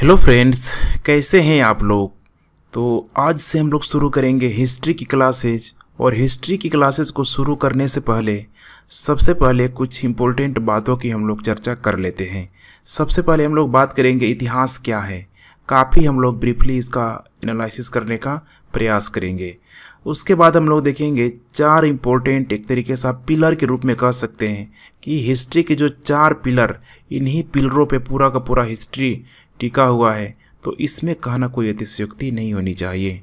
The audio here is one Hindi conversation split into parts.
हेलो फ्रेंड्स कैसे हैं आप लोग तो आज से हम लोग शुरू करेंगे हिस्ट्री की क्लासेज और हिस्ट्री की क्लासेज को शुरू करने से पहले सबसे पहले कुछ इम्पोर्टेंट बातों की हम लोग चर्चा कर लेते हैं सबसे पहले हम लोग बात करेंगे इतिहास क्या है काफ़ी हम लोग ब्रीफली इसका एनालिसिस करने का प्रयास करेंगे उसके बाद हम लोग देखेंगे चार इम्पोर्टेंट एक तरीके से आप पिलर के रूप में कह सकते हैं कि हिस्ट्री के जो चार पिलर इन्हीं पिलरों पे पूरा का पूरा हिस्ट्री टिका हुआ है तो इसमें कहना कोई अतिशयुक्ति नहीं होनी चाहिए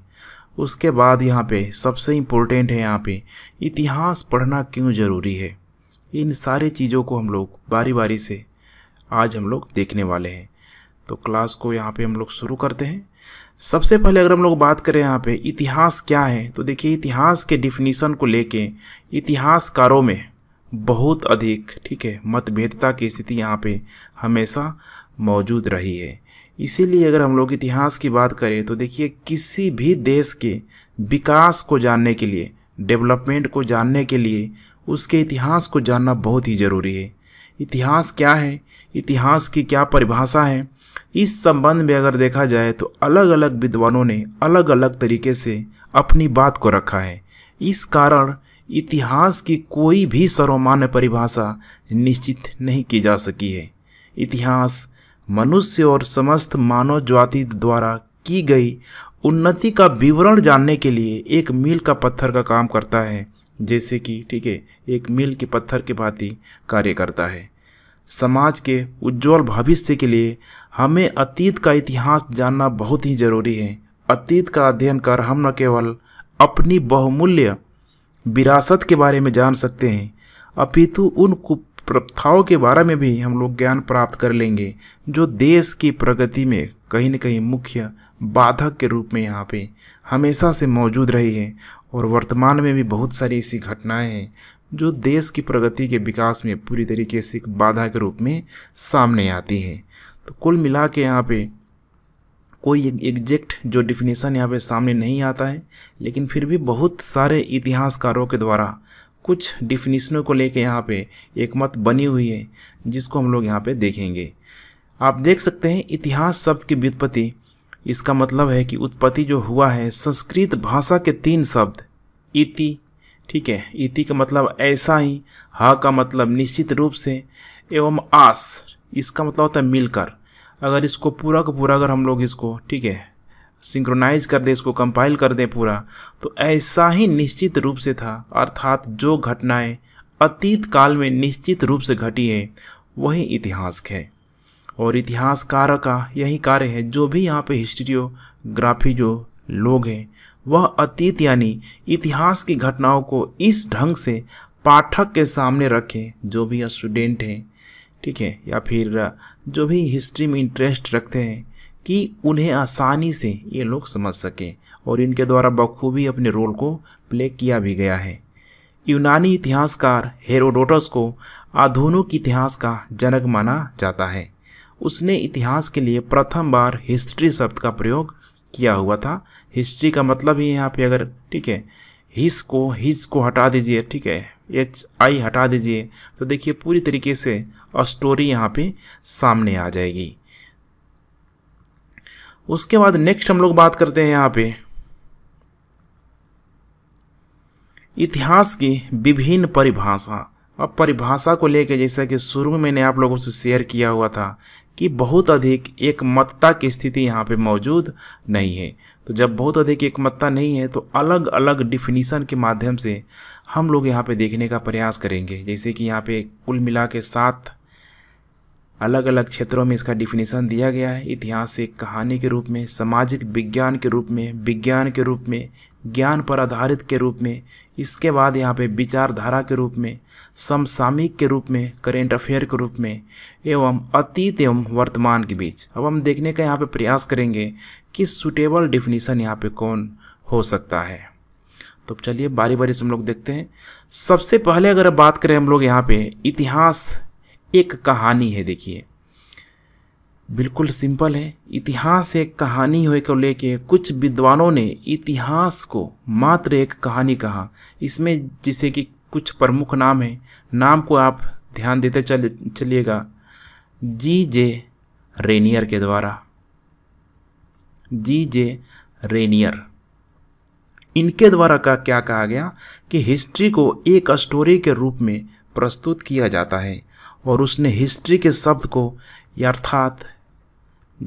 उसके बाद यहाँ पे सबसे इम्पोर्टेंट है यहाँ पे इतिहास पढ़ना क्यों ज़रूरी है इन सारे चीज़ों को हम लोग बारी बारी से आज हम लोग देखने वाले हैं तो क्लास को यहाँ पे हम लोग शुरू करते हैं सबसे पहले अगर हम लोग बात करें यहाँ पे इतिहास क्या है तो देखिए इतिहास के डिफिनीसन को लेके इतिहासकारों में बहुत अधिक ठीक है मतभेदता की स्थिति यहाँ पे हमेशा मौजूद रही है इसीलिए अगर हम लोग इतिहास की बात करें तो देखिए किसी भी देश के विकास को जानने के लिए डेवलपमेंट को जानने के लिए उसके इतिहास को जानना बहुत ही ज़रूरी है इतिहास क्या है इतिहास की क्या परिभाषा है इस संबंध में अगर देखा जाए तो अलग अलग विद्वानों ने अलग अलग तरीके से अपनी बात को रखा है इस कारण इतिहास की कोई भी सर्वमान्य परिभाषा निश्चित नहीं की जा सकी है इतिहास मनुष्य और समस्त मानव जाति द्वारा की गई उन्नति का विवरण जानने के लिए एक मील का पत्थर का काम करता है जैसे कि ठीक है एक मील के पत्थर के भांति कार्य करता है समाज के उज्जवल भविष्य के लिए हमें अतीत का इतिहास जानना बहुत ही ज़रूरी है अतीत का अध्ययन कर हम न केवल अपनी बहुमूल्य विरासत के बारे में जान सकते हैं अपितु उन प्रथाओं के बारे में भी हम लोग ज्ञान प्राप्त कर लेंगे जो देश की प्रगति में कहीं न कहीं मुख्य बाधक के रूप में यहाँ पे हमेशा से मौजूद रही है और वर्तमान में भी बहुत सारी ऐसी घटनाएं हैं जो देश की प्रगति के विकास में पूरी तरीके से एक बाधा के रूप में सामने आती है तो कुल मिला के यहाँ पे कोई एग्जैक्ट जो डिफिनेशन यहाँ पे सामने नहीं आता है लेकिन फिर भी बहुत सारे इतिहासकारों के द्वारा कुछ डिफिनीशनों को लेकर यहाँ पे एक मत बनी हुई है जिसको हम लोग यहाँ पे देखेंगे आप देख सकते हैं इतिहास शब्द की व्युत्पत्ति इसका मतलब है कि उत्पत्ति जो हुआ है संस्कृत भाषा के तीन शब्द इति ठीक है इति का मतलब ऐसा ही हा का मतलब निश्चित रूप से एवं आस इसका मतलब होता है मिलकर अगर इसको पूरा का पूरा अगर हम लोग इसको ठीक है सिंक्रोनाइज कर दें इसको कंपाइल कर दें पूरा तो ऐसा ही निश्चित रूप से था अर्थात जो घटनाएं अतीत काल में निश्चित रूप से घटी है वही इतिहास है और इतिहासकार का यही कार्य है जो भी यहाँ पे हिस्ट्रियोग्राफी जो लोग हैं वह अतीत यानी इतिहास की घटनाओं को इस ढंग से पाठक के सामने रखें जो भी स्टूडेंट हैं ठीक है या फिर जो भी हिस्ट्री में इंटरेस्ट रखते हैं कि उन्हें आसानी से ये लोग समझ सकें और इनके द्वारा बखूबी अपने रोल को प्ले किया भी गया है यूनानी इतिहासकार हेरोडोटस को आधुनिक इतिहास का जनक माना जाता है उसने इतिहास के लिए प्रथम बार हिस्ट्री शब्द का प्रयोग किया हुआ था हिस्ट्री का मतलब ही यहाँ पे अगर ठीक है हिस को हिज को हटा दीजिए ठीक है एच आई हटा दीजिए तो देखिए पूरी तरीके से स्टोरी यहाँ पे सामने आ जाएगी उसके बाद नेक्स्ट हम लोग बात करते हैं यहाँ पे इतिहास की विभिन्न परिभाषा अब परिभाषा को लेकर जैसा कि शुरू में मैंने आप लोगों से शेयर किया हुआ था कि बहुत अधिक एकमतता की स्थिति यहाँ पे मौजूद नहीं है तो जब बहुत अधिक एकमतता नहीं है तो अलग अलग डिफिनीसन के माध्यम से हम लोग यहाँ पे देखने का प्रयास करेंगे जैसे कि यहाँ पे कुल मिला के साथ अलग अलग क्षेत्रों में इसका डिफिनेशन दिया गया है इतिहास एक कहानी के रूप में सामाजिक विज्ञान के रूप में विज्ञान के रूप में ज्ञान पर आधारित के रूप में इसके बाद यहाँ पे विचारधारा के रूप में समसामयिक के रूप में करेंट अफेयर के रूप में एवं अतीत एवं वर्तमान के बीच अब हम देखने का यहाँ पे प्रयास करेंगे कि सुटेबल डिफिनीसन यहाँ पे कौन हो सकता है तो चलिए बारी बारी से हम लोग देखते हैं सबसे पहले अगर बात करें हम लोग यहाँ पे इतिहास एक कहानी है देखिए बिल्कुल सिंपल है इतिहास एक कहानी हो को लेके कुछ विद्वानों ने इतिहास को मात्र एक कहानी कहा इसमें जिसे कि कुछ प्रमुख नाम है नाम को आप ध्यान देते चल चलिएगा जी जे रेनियर के द्वारा जी जे रेनियर इनके द्वारा का क्या कहा गया कि हिस्ट्री को एक स्टोरी के रूप में प्रस्तुत किया जाता है और उसने हिस्ट्री के शब्द को अर्थात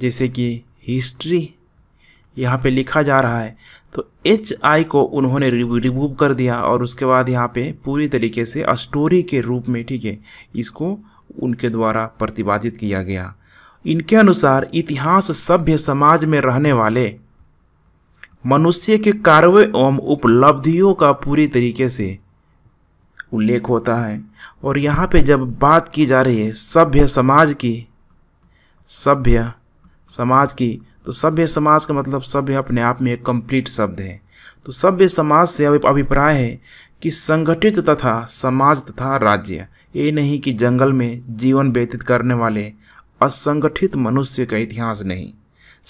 जैसे कि हिस्ट्री यहाँ पे लिखा जा रहा है तो एच आई को उन्होंने रिमूव कर दिया और उसके बाद यहाँ पे पूरी तरीके से स्टोरी के रूप में ठीक है इसको उनके द्वारा प्रतिपादित किया गया इनके अनुसार इतिहास सभ्य समाज में रहने वाले मनुष्य के कार्य एवं उपलब्धियों का पूरी तरीके से उल्लेख होता है और यहाँ पे जब बात की जा रही है सभ्य समाज की सभ्य समाज की तो सभ्य समाज का मतलब सभ्य अपने आप में एक कंप्लीट शब्द है तो सभ्य समाज से अभिप्राय है कि संगठित तथा समाज तथा राज्य ये नहीं कि जंगल में जीवन व्यतीत करने वाले असंगठित मनुष्य का इतिहास नहीं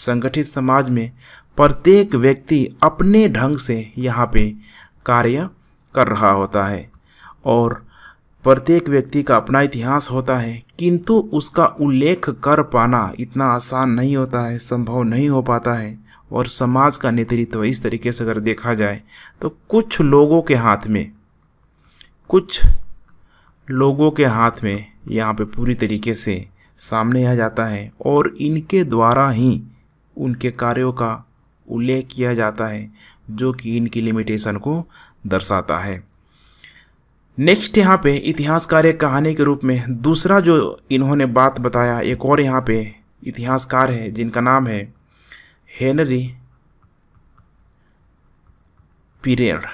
संगठित समाज में प्रत्येक व्यक्ति अपने ढंग से यहाँ पे कार्य कर रहा होता है और प्रत्येक व्यक्ति का अपना इतिहास होता है किंतु उसका उल्लेख कर पाना इतना आसान नहीं होता है संभव नहीं हो पाता है और समाज का नेतृत्व इस तरीके से अगर देखा जाए तो कुछ लोगों के हाथ में कुछ लोगों के हाथ में यहाँ पे पूरी तरीके से सामने आ जाता है और इनके द्वारा ही उनके कार्यों का उल्लेख किया जाता है जो कि इनकी लिमिटेशन को दर्शाता है नेक्स्ट यहाँ पे इतिहासकार एक कहानी के रूप में दूसरा जो इन्होंने बात बताया एक और यहाँ पे इतिहासकार है जिनका नाम है हेनरी पीरेड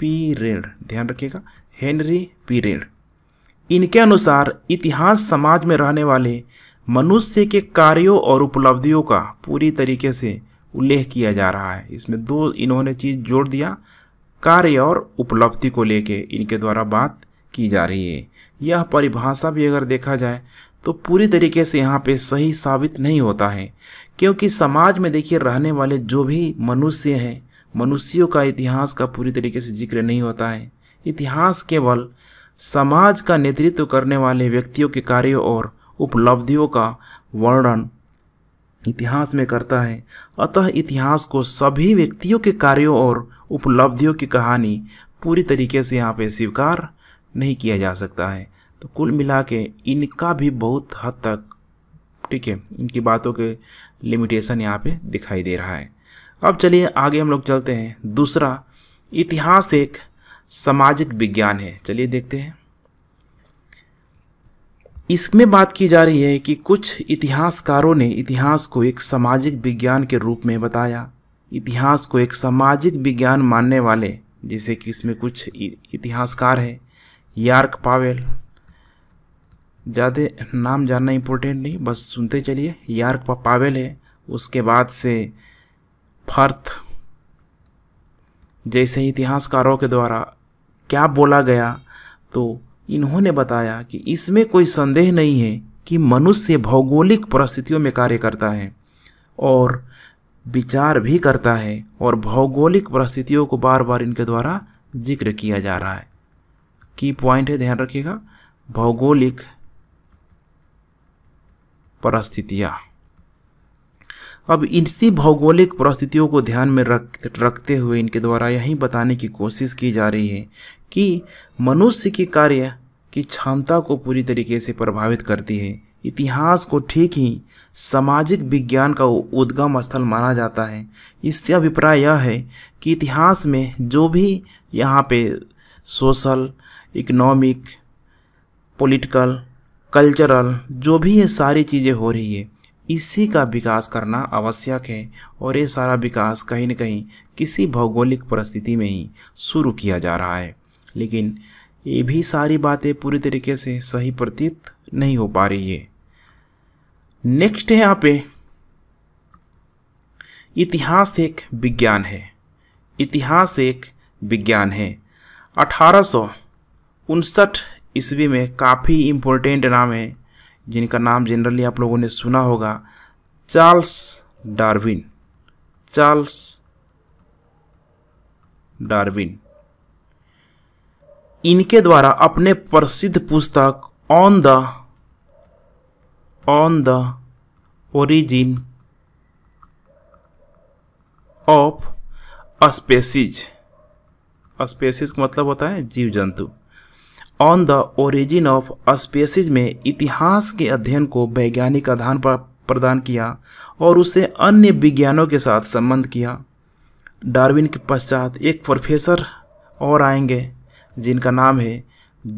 पीरेड ध्यान रखिएगा हेनरी पीरेड इनके अनुसार इतिहास समाज में रहने वाले मनुष्य के कार्यों और उपलब्धियों का पूरी तरीके से उल्लेख किया जा रहा है इसमें दो इन्होंने चीज़ जोड़ दिया कार्य और उपलब्धि को लेके इनके द्वारा बात की जा रही है यह परिभाषा भी अगर देखा जाए तो पूरी तरीके से यहाँ पे सही साबित नहीं होता है क्योंकि समाज में देखिए रहने वाले जो भी मनुष्य हैं मनुष्यों का इतिहास का पूरी तरीके से जिक्र नहीं होता है इतिहास केवल समाज का नेतृत्व करने वाले व्यक्तियों के कार्यों और उपलब्धियों का वर्णन इतिहास में करता है अतः इतिहास को सभी व्यक्तियों के कार्यों और उपलब्धियों की कहानी पूरी तरीके से यहाँ पे स्वीकार नहीं किया जा सकता है तो कुल मिला के इनका भी बहुत हद तक ठीक है इनकी बातों के लिमिटेशन यहाँ पे दिखाई दे रहा है अब चलिए आगे हम लोग चलते हैं दूसरा इतिहास एक सामाजिक विज्ञान है चलिए देखते हैं इसमें बात की जा रही है कि कुछ इतिहासकारों ने इतिहास को एक सामाजिक विज्ञान के रूप में बताया इतिहास को एक सामाजिक विज्ञान मानने वाले जैसे कि इसमें कुछ इतिहासकार है यार्क पावेल ज़्यादा नाम जानना इम्पोर्टेंट नहीं बस सुनते चलिए यार्क पावेल है उसके बाद से फर्थ जैसे इतिहासकारों के द्वारा क्या बोला गया तो इन्होंने बताया कि इसमें कोई संदेह नहीं है कि मनुष्य भौगोलिक परिस्थितियों में कार्य करता है और विचार भी करता है और भौगोलिक परिस्थितियों को बार बार इनके द्वारा जिक्र किया जा रहा है की पॉइंट है ध्यान रखिएगा भौगोलिक परिस्थितियाँ अब इसी भौगोलिक परिस्थितियों को ध्यान में रख रखते हुए इनके द्वारा यही बताने की कोशिश की जा रही है कि मनुष्य के कार्य की क्षमता को पूरी तरीके से प्रभावित करती है इतिहास को ठीक ही सामाजिक विज्ञान का उद्गम स्थल माना जाता है इससे अभिप्राय यह है कि इतिहास में जो भी यहाँ पे सोशल इकोनॉमिक पॉलिटिकल कल्चरल जो भी ये सारी चीज़ें हो रही है इसी का विकास करना आवश्यक है और ये सारा विकास कहीं न कहीं किसी भौगोलिक परिस्थिति में ही शुरू किया जा रहा है लेकिन ये भी सारी बातें पूरी तरीके से सही प्रतीत नहीं हो पा रही है नेक्स्ट है यहाँ पे इतिहास एक विज्ञान है इतिहास एक विज्ञान है अठारह उनसठ ईस्वी में काफ़ी इम्पोर्टेंट नाम है जिनका नाम जनरली आप लोगों ने सुना होगा चार्ल्स डार्विन चार्ल्स डार्विन इनके द्वारा अपने प्रसिद्ध पुस्तक on the on the origin of species species का मतलब होता है जीव जंतु on the origin of species में इतिहास के अध्ययन को वैज्ञानिक आधार पर प्रदान किया और उसे अन्य विज्ञानों के साथ संबंध किया डार्विन के पश्चात एक प्रोफेसर और आएंगे जिनका नाम है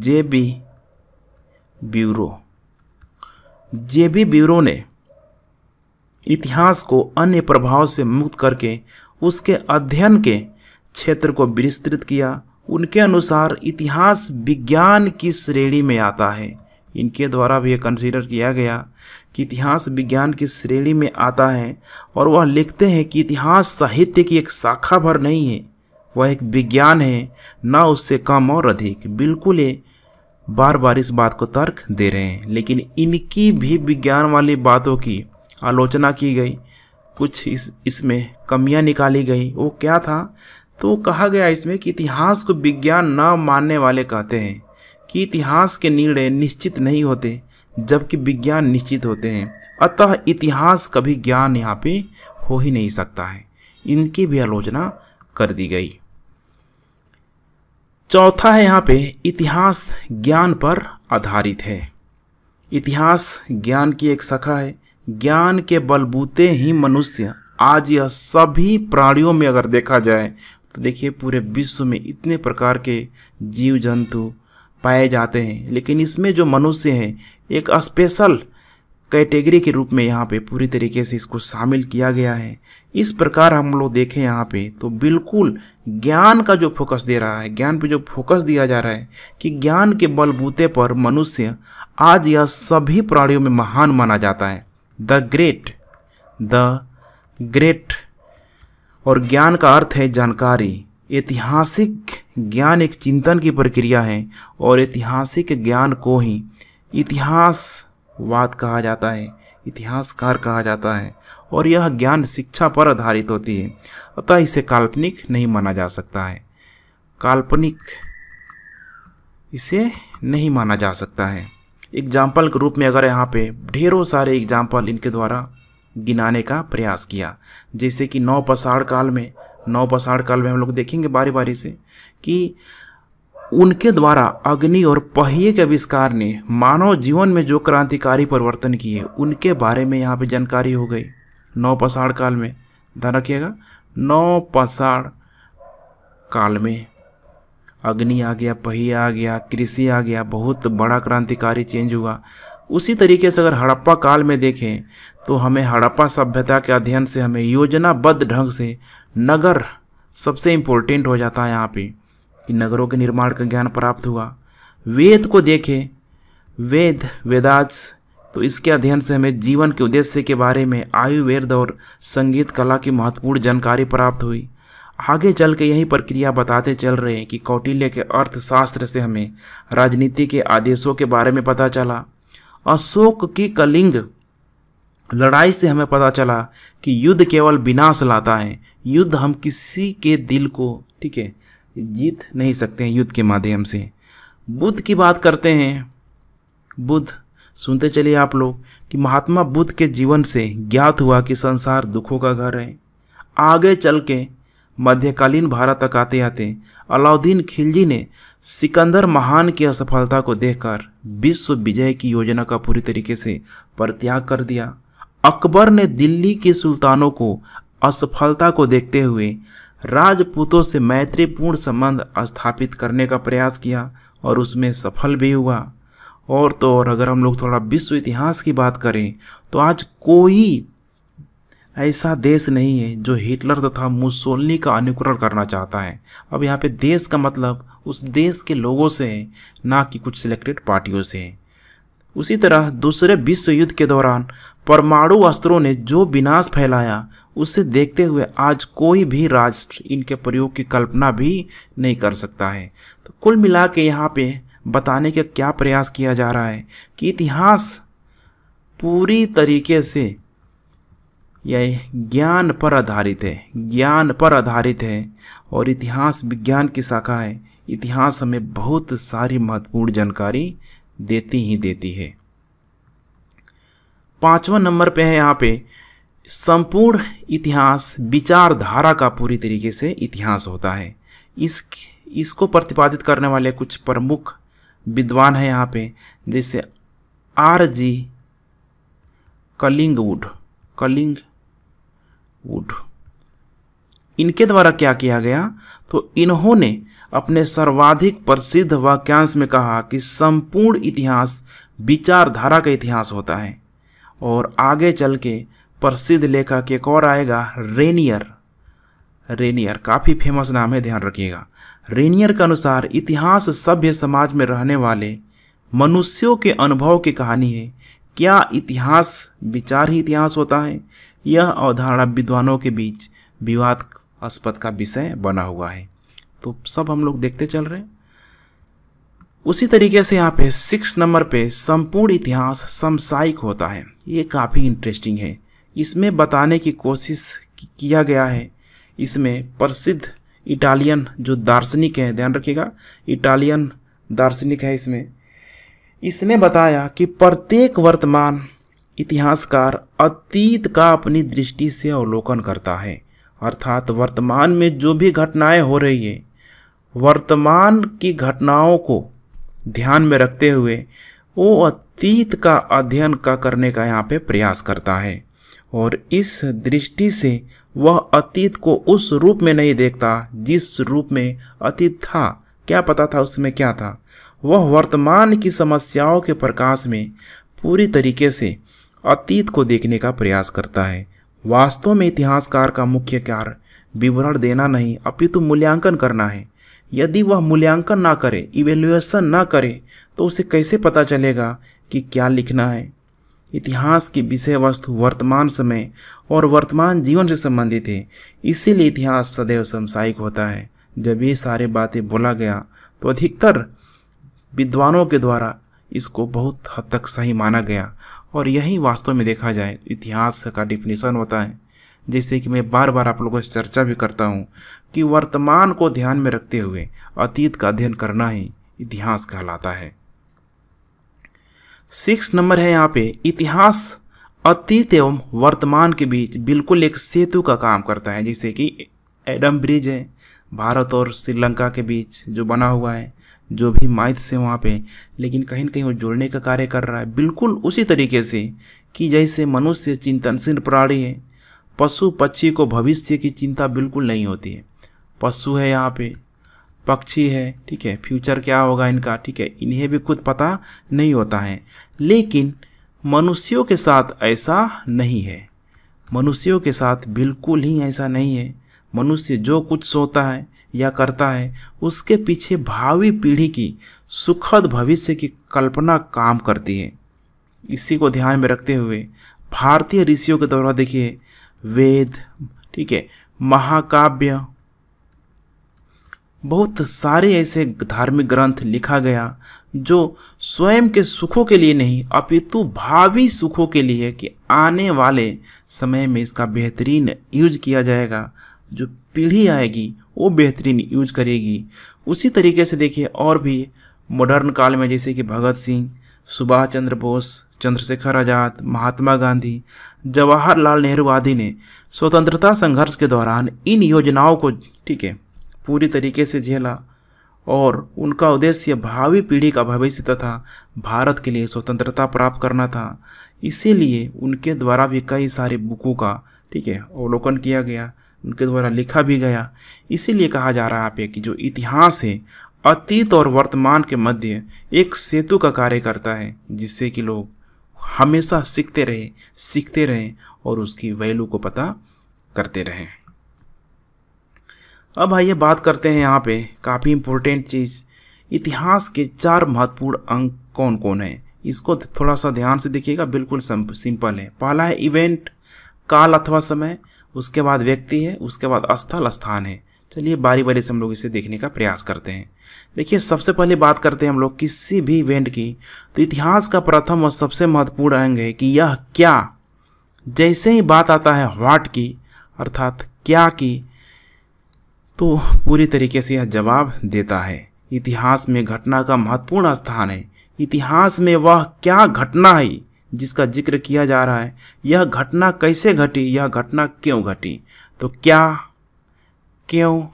J B Bury J B Bury ने इतिहास को अन्य प्रभाव से मुक्त करके उसके अध्ययन के क्षेत्र को विस्तृत किया उनके अनुसार इतिहास विज्ञान की श्रेणी में आता है इनके द्वारा भी ये कंसीडर किया गया कि इतिहास विज्ञान की श्रेणी में आता है और वह लिखते हैं कि इतिहास साहित्य की एक शाखा भर नहीं है वह एक विज्ञान है ना उससे कम और अधिक बिल्कुल ये बार बार इस बात को तर्क दे रहे हैं लेकिन इनकी भी विज्ञान वाली बातों की आलोचना की गई कुछ इस इसमें कमियां निकाली गई वो क्या था तो कहा गया इसमें कि इतिहास को विज्ञान न मानने वाले कहते हैं कि इतिहास के निर्णय निश्चित नहीं होते जबकि विज्ञान निश्चित होते हैं अतः इतिहास कभी ज्ञान यहाँ पे हो ही नहीं सकता है इनकी भी आलोचना कर दी गई चौथा है यहाँ पे इतिहास ज्ञान पर आधारित है इतिहास ज्ञान की एक शाखा है ज्ञान के बलबूते ही मनुष्य आज यह सभी प्राणियों में अगर देखा जाए तो देखिए पूरे विश्व में इतने प्रकार के जीव जंतु पाए जाते हैं लेकिन इसमें जो मनुष्य हैं एक स्पेशल कैटेगरी के रूप में यहाँ पे पूरी तरीके से इसको शामिल किया गया है इस प्रकार हम लोग देखें यहाँ पे तो बिल्कुल ज्ञान का जो फोकस दे रहा है ज्ञान पे जो फोकस दिया जा रहा है कि ज्ञान के बलबूते पर मनुष्य आज यह सभी प्राणियों में महान माना जाता है द ग्रेट द ग्रेट और ज्ञान का अर्थ है जानकारी ऐतिहासिक ज्ञान एक चिंतन की प्रक्रिया है और ऐतिहासिक ज्ञान को ही इतिहास वाद कहा जाता है इतिहासकार कहा जाता है और यह ज्ञान शिक्षा पर आधारित होती है अतः इसे काल्पनिक नहीं माना जा सकता है काल्पनिक इसे नहीं माना जा सकता है एग्जाम्पल के रूप में अगर यहाँ पे ढेरों सारे एग्जाम्पल इनके द्वारा गिनाने का प्रयास किया जैसे कि नौ पसाड़ काल में नौ पसाड़ काल में हम लोग देखेंगे बारी बारी से कि उनके द्वारा अग्नि और पहिए के आविष्कार ने मानव जीवन में जो क्रांतिकारी परिवर्तन किए उनके बारे में यहाँ पे जानकारी हो गई नौ पसाड़ काल में ध्यान रखिएगा नौ पसाड़ काल में अग्नि आ गया पहिया आ गया कृषि आ गया बहुत बड़ा क्रांतिकारी चेंज हुआ उसी तरीके से अगर हड़प्पा काल में देखें तो हमें हड़प्पा सभ्यता के अध्ययन से हमें योजनाबद्ध ढंग से नगर सबसे इम्पोर्टेंट हो जाता है यहाँ पे कि नगरों के निर्माण का ज्ञान प्राप्त हुआ वेद को देखें वेद वेदाज तो इसके अध्ययन से हमें जीवन के उद्देश्य के बारे में आयुर्वेद और संगीत कला की महत्वपूर्ण जानकारी प्राप्त हुई आगे चल के यही प्रक्रिया बताते चल रहे हैं कि कौटिल्य के अर्थशास्त्र से हमें राजनीति के आदेशों के बारे में पता चला अशोक की कलिंग लड़ाई से हमें पता चला कि युद्ध केवल विनाश लाता है युद्ध हम किसी के दिल को ठीक है जीत नहीं सकते हैं युद्ध के माध्यम से बुद्ध की बात करते हैं बुद्ध सुनते चलिए आप लोग कि महात्मा बुद्ध के जीवन से ज्ञात हुआ कि संसार दुखों का घर है आगे चल के मध्यकालीन भारत तक आते आते अलाउद्दीन खिलजी ने सिकंदर महान की असफलता को देखकर विश्व विजय की योजना का पूरी तरीके से परित्याग कर दिया अकबर ने दिल्ली के सुल्तानों को असफलता को देखते हुए राजपूतों से मैत्रीपूर्ण संबंध स्थापित करने का प्रयास किया और उसमें सफल भी हुआ और तो और अगर हम लोग थोड़ा विश्व इतिहास की बात करें तो आज कोई ऐसा देश नहीं है जो हिटलर तथा मुसोलनी का अनुकरण करना चाहता है अब यहाँ पे देश का मतलब उस देश के लोगों से है ना कि कुछ सिलेक्टेड पार्टियों से है उसी तरह दूसरे विश्व युद्ध के दौरान परमाणु अस्त्रों ने जो विनाश फैलाया उसे देखते हुए आज कोई भी राष्ट्र इनके प्रयोग की कल्पना भी नहीं कर सकता है तो कुल मिला के यहाँ पे बताने का क्या प्रयास किया जा रहा है कि इतिहास पूरी तरीके से यह ज्ञान पर आधारित है ज्ञान पर आधारित है और इतिहास विज्ञान की शाखा है इतिहास हमें बहुत सारी महत्वपूर्ण जानकारी देती ही देती है पांचवा नंबर पे है यहाँ पे संपूर्ण इतिहास विचारधारा का पूरी तरीके से इतिहास होता है इस इसको प्रतिपादित करने वाले कुछ प्रमुख विद्वान हैं यहाँ पे जैसे R G Collingwood Collingwood इनके द्वारा क्या किया गया तो इन्होंने अपने सर्वाधिक प्रसिद्ध वाक्यांश में कहा कि संपूर्ण इतिहास विचारधारा का इतिहास होता है और आगे चल के प्रसिद्ध लेखक एक और आएगा रेनियर रेनियर काफ़ी फेमस नाम है ध्यान रखिएगा रेनियर के अनुसार इतिहास सभ्य समाज में रहने वाले मनुष्यों के अनुभव की कहानी है क्या इतिहास विचार ही इतिहास होता है यह अवधारणा विद्वानों के बीच विवादास्पद का विषय बना हुआ है तो सब हम लोग देखते चल रहे हैं उसी तरीके से यहाँ पे सिक्स नंबर पे संपूर्ण इतिहास समसायिक होता है ये काफ़ी इंटरेस्टिंग है इसमें बताने की कोशिश किया गया है इसमें प्रसिद्ध इटालियन जो दार्शनिक है ध्यान रखिएगा इटालियन दार्शनिक है इसमें इसने बताया कि प्रत्येक वर्तमान इतिहासकार अतीत का अपनी दृष्टि से अवलोकन करता है अर्थात वर्तमान में जो भी घटनाएं हो रही है वर्तमान की घटनाओं को ध्यान में रखते हुए वो अतीत का अध्ययन का करने का यहाँ पे प्रयास करता है और इस दृष्टि से वह अतीत को उस रूप में नहीं देखता जिस रूप में अतीत था क्या पता था उसमें क्या था वह वर्तमान की समस्याओं के प्रकाश में पूरी तरीके से अतीत को देखने का प्रयास करता है वास्तव में इतिहासकार का मुख्य कार्य विवरण देना नहीं अपितु मूल्यांकन करना है यदि वह मूल्यांकन ना करे इवेल्युएसन ना करे तो उसे कैसे पता चलेगा कि क्या लिखना है इतिहास की विषय वस्तु वर्तमान समय और वर्तमान जीवन से संबंधित है इसीलिए इतिहास सदैव समसायिक होता है जब ये सारे बातें बोला गया तो अधिकतर विद्वानों के द्वारा इसको बहुत हद तक सही माना गया और यही वास्तव में देखा जाए तो इतिहास का डिफिनेशन होता है जैसे कि मैं बार बार आप लोगों से चर्चा भी करता हूँ कि वर्तमान को ध्यान में रखते हुए अतीत का अध्ययन करना ही इतिहास कहलाता है सिक्स नंबर है यहाँ पे इतिहास अतीत एवं वर्तमान के बीच बिल्कुल एक सेतु का काम करता है जैसे कि एडम ब्रिज है भारत और श्रीलंका के बीच जो बना हुआ है जो भी माइत से वहाँ पे लेकिन कहीं ना कहीं वो जोड़ने का कार्य कर रहा है बिल्कुल उसी तरीके से कि जैसे मनुष्य चिंतनशील प्राणी है पशु पक्षी को भविष्य की चिंता बिल्कुल नहीं होती है पशु है यहाँ पे पक्षी है ठीक है फ्यूचर क्या होगा इनका ठीक है इन्हें भी खुद पता नहीं होता है लेकिन मनुष्यों के साथ ऐसा नहीं है मनुष्यों के साथ बिल्कुल ही ऐसा नहीं है मनुष्य जो कुछ सोता है या करता है उसके पीछे भावी पीढ़ी की सुखद भविष्य की कल्पना काम करती है इसी को ध्यान में रखते हुए भारतीय ऋषियों के द्वारा देखिए वेद ठीक है महाकाव्य बहुत सारे ऐसे धार्मिक ग्रंथ लिखा गया जो स्वयं के सुखों के लिए नहीं अपितु भावी सुखों के लिए कि आने वाले समय में इसका बेहतरीन यूज किया जाएगा जो पीढ़ी आएगी वो बेहतरीन यूज करेगी उसी तरीके से देखिए और भी मॉडर्न काल में जैसे कि भगत सिंह सुभाष चंद्र बोस चंद्रशेखर आज़ाद महात्मा गांधी जवाहरलाल नेहरू आदि ने स्वतंत्रता संघर्ष के दौरान इन योजनाओं को ठीक है पूरी तरीके से झेला और उनका उद्देश्य भावी पीढ़ी का भविष्य तथा भारत के लिए स्वतंत्रता प्राप्त करना था इसीलिए उनके द्वारा भी कई सारे बुकों का ठीक है अवलोकन किया गया उनके द्वारा लिखा भी गया इसीलिए कहा जा रहा है पे कि जो इतिहास है अतीत और वर्तमान के मध्य एक सेतु का कार्य करता है जिससे कि लोग हमेशा सीखते रहें सीखते रहें और उसकी वैल्यू को पता करते रहें अब आइए बात करते हैं यहाँ पे काफ़ी इम्पोर्टेंट चीज़ इतिहास के चार महत्वपूर्ण अंक कौन कौन हैं इसको थोड़ा सा ध्यान से देखिएगा बिल्कुल सिंपल है पहला है इवेंट काल अथवा समय उसके बाद व्यक्ति है उसके बाद स्थल स्थान है चलिए बारी बारी से हम लोग इसे देखने का प्रयास करते हैं देखिए सबसे पहले बात करते हैं हम लोग किसी भी इवेंट की तो इतिहास का प्रथम और सबसे महत्वपूर्ण अंग है कि यह क्या जैसे ही बात आता है व्हाट की अर्थात क्या की तो पूरी तरीके से यह जवाब देता है इतिहास में घटना का महत्वपूर्ण स्थान है इतिहास में वह क्या घटना है जिसका जिक्र किया जा रहा है यह घटना कैसे घटी यह घटना क्यों घटी तो क्या क्यों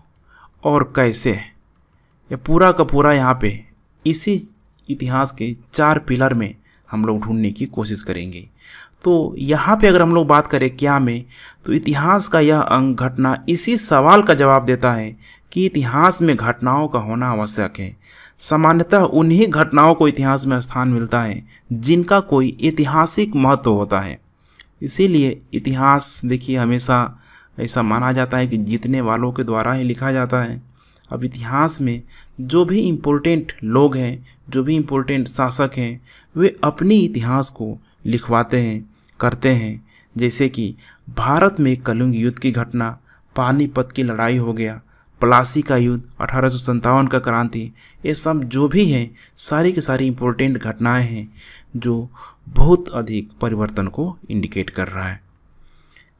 और कैसे यह पूरा का पूरा यहाँ पे इसी इतिहास के चार पिलर में हम लोग ढूंढने की कोशिश करेंगे तो यहाँ पे अगर हम लोग बात करें क्या में तो इतिहास का यह अंग घटना इसी सवाल का जवाब देता है कि इतिहास में घटनाओं का होना आवश्यक है सामान्यतः उन्हीं घटनाओं को इतिहास में स्थान मिलता है जिनका कोई ऐतिहासिक महत्व होता है इसीलिए इतिहास देखिए हमेशा ऐसा माना जाता है कि जीतने वालों के द्वारा ही लिखा जाता है अब इतिहास में जो भी इम्पोर्टेंट लोग हैं जो भी इम्पोर्टेंट शासक हैं वे अपनी इतिहास को लिखवाते हैं करते हैं जैसे कि भारत में कलुंग युद्ध की घटना पानीपत की लड़ाई हो गया पलासी का युद्ध अठारह का क्रांति ये सब जो भी हैं सारी की सारी इम्पोर्टेंट घटनाएं हैं जो बहुत अधिक परिवर्तन को इंडिकेट कर रहा है